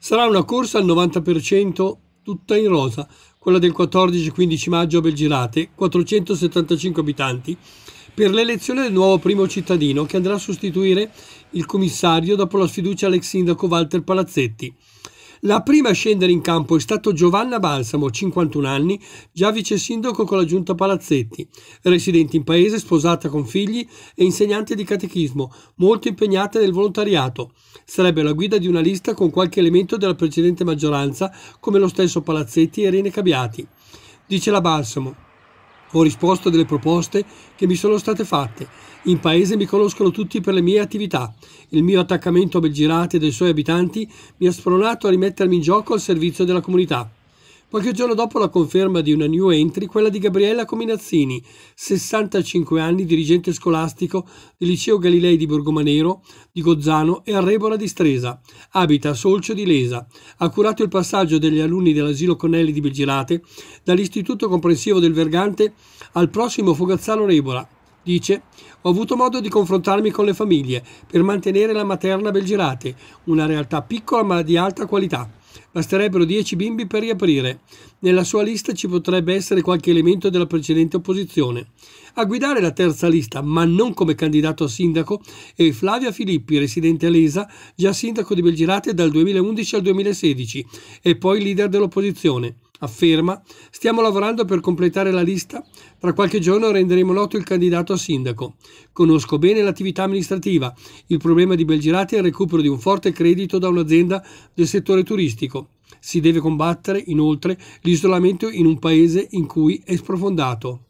Sarà una corsa al 90% tutta in rosa, quella del 14-15 maggio a Belgirate, 475 abitanti, per l'elezione del nuovo primo cittadino che andrà a sostituire il commissario dopo la sfiducia all'ex sindaco Walter Palazzetti. La prima a scendere in campo è stata Giovanna Balsamo, 51 anni, già vice sindaco con la giunta Palazzetti, residente in paese, sposata con figli e insegnante di catechismo, molto impegnata nel volontariato. Sarebbe la guida di una lista con qualche elemento della precedente maggioranza, come lo stesso Palazzetti e Irene Cabiati. Dice la Balsamo, ho risposto a delle proposte che mi sono state fatte. In paese mi conoscono tutti per le mie attività. Il mio attaccamento a Belgirate e dei suoi abitanti mi ha spronato a rimettermi in gioco al servizio della comunità. Qualche giorno dopo la conferma di una new entry, quella di Gabriella Cominazzini, 65 anni, dirigente scolastico del Liceo Galilei di Borgomanero, di Gozzano e Arrebola di Stresa. Abita a Solcio di Lesa. Ha curato il passaggio degli alunni dell'asilo Connelli di Belgirate dall'istituto comprensivo del Vergante al prossimo Fogazzano Rebola. Dice, ho avuto modo di confrontarmi con le famiglie per mantenere la materna Belgirate, una realtà piccola ma di alta qualità. Basterebbero 10 bimbi per riaprire. Nella sua lista ci potrebbe essere qualche elemento della precedente opposizione. A guidare la terza lista, ma non come candidato a sindaco, è Flavia Filippi, residente a Lesa, già sindaco di Belgirate dal 2011 al 2016 e poi leader dell'opposizione. Afferma, stiamo lavorando per completare la lista, tra qualche giorno renderemo noto il candidato a sindaco. Conosco bene l'attività amministrativa, il problema di Belgirati è il recupero di un forte credito da un'azienda del settore turistico. Si deve combattere, inoltre, l'isolamento in un paese in cui è sprofondato.